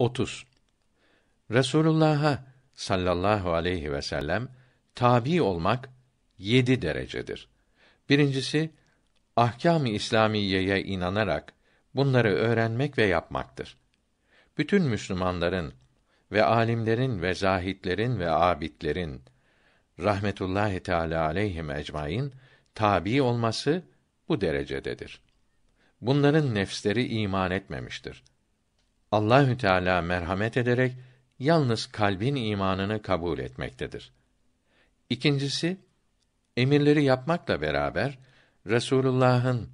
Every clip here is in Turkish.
30. Resulullah'a sallallahu aleyhi ve sellem tabi olmak yedi derecedir. Birincisi ahkâm-ı İslamiyeye inanarak bunları öğrenmek ve yapmaktır. Bütün Müslümanların ve alimlerin ve zahitlerin ve abidlerin rahmetullahi teala aleyhim ecmaîn tabi olması bu derecededir. Bunların nefsleri iman etmemiştir. Allahü Teala merhamet ederek yalnız kalbin imanını kabul etmektedir. İkincisi emirleri yapmakla beraber Resulullah'ın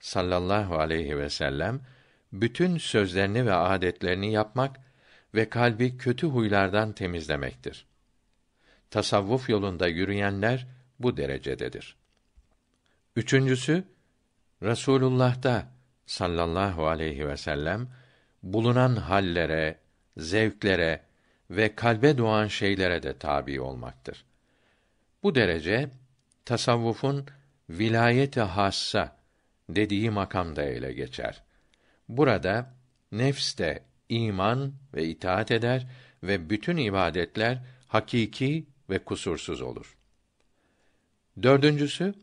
sallallahu aleyhi ve sellem bütün sözlerini ve adetlerini yapmak ve kalbi kötü huylardan temizlemektir. Tasavvuf yolunda yürüyenler bu derecededir. Üçüncüsü Resulullah'ta sallallahu aleyhi ve sellem bulunan hallere, zevklere ve kalbe doğan şeylere de tabi olmaktır. Bu derece tasavvufun vilayete hassa dediği makam da ele geçer. Burada nefs de iman ve itaat eder ve bütün ibadetler hakiki ve kusursuz olur. Dördüncüsü,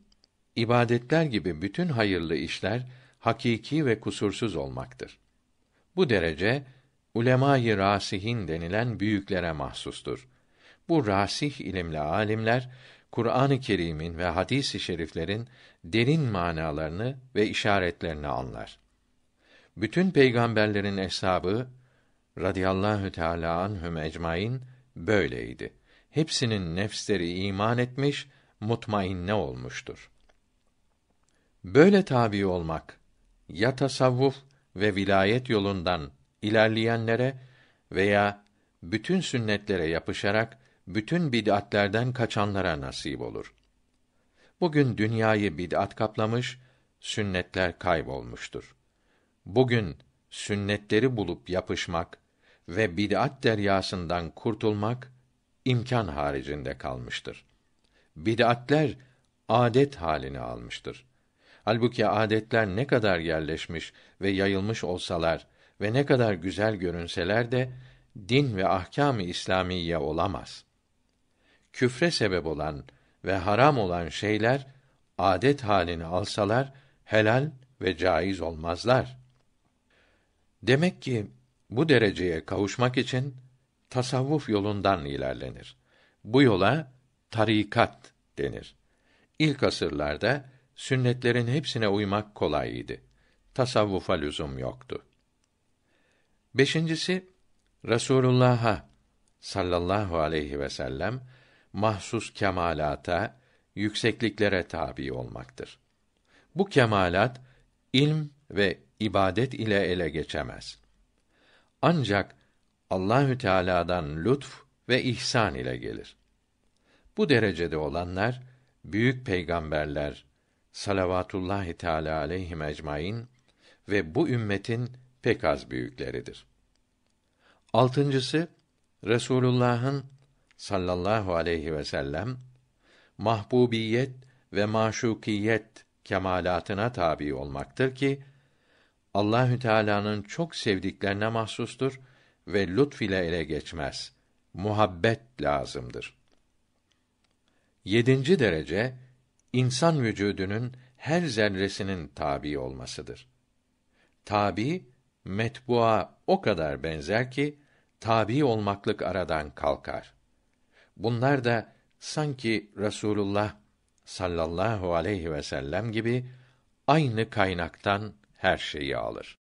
ibadetler gibi bütün hayırlı işler hakiki ve kusursuz olmaktır. Bu derece Ulema'yı rasihin denilen büyüklere mahsustur. Bu rasih ilimli alimler Kur'an-ı Kerim'in ve hadis-i şeriflerin derin manalarını ve işaretlerini anlar. Bütün peygamberlerin hesabı radıyallahu teala anhum ecmaîn böyleydi. Hepsinin nefsleri iman etmiş, mutmainne olmuştur. Böyle tabi olmak ya tasavvuf ve vilayet yolundan ilerleyenlere veya bütün sünnetlere yapışarak bütün bid'atlerden kaçanlara nasip olur. Bugün dünyayı bid'at kaplamış, sünnetler kaybolmuştur. Bugün sünnetleri bulup yapışmak ve bid'at deryasından kurtulmak imkan haricinde kalmıştır. Bid'atler adet halini almıştır. Halbuki adetler ne kadar yerleşmiş ve yayılmış olsalar ve ne kadar güzel görünseler de din ve ahkâm-ı İslamiye olamaz. Küfre sebep olan ve haram olan şeyler adet halini alsalar helal ve caiz olmazlar. Demek ki bu dereceye kavuşmak için tasavvuf yolundan ilerlenir. Bu yola tarikat denir. İlk asırlarda sünnetlerin hepsine uymak kolay idi. Tasavvufa lüzum yoktu. Beşincisi, Rasulullah'a sallallahu aleyhi ve sellem mahsus kemalata, yüksekliklere tabi olmaktır. Bu kemalat ilm ve ibadet ile ele geçemez. Ancak Allahü Teala'dan lütf ve ihsan ile gelir. Bu derecede olanlar büyük peygamberler, salavatullahi teala aleyhi ecmaîn ve bu ümmetin pek az büyükleridir. Altıncısı Resulullah'ın sallallahu aleyhi ve sellem mahbubiyet ve maşukiyet kemalatına tabi olmaktır ki Allahü Teala'nın çok sevdiklerine mahsustur ve lütf ile ele geçmez. Muhabbet lazımdır. Yedinci derece insan vücudunun her zerresinin tabi olmasıdır. Tabi metbua o kadar benzer ki tabi olmaklık aradan kalkar. Bunlar da sanki Rasulullah sallallahu aleyhi ve sellem gibi aynı kaynaktan her şeyi alır.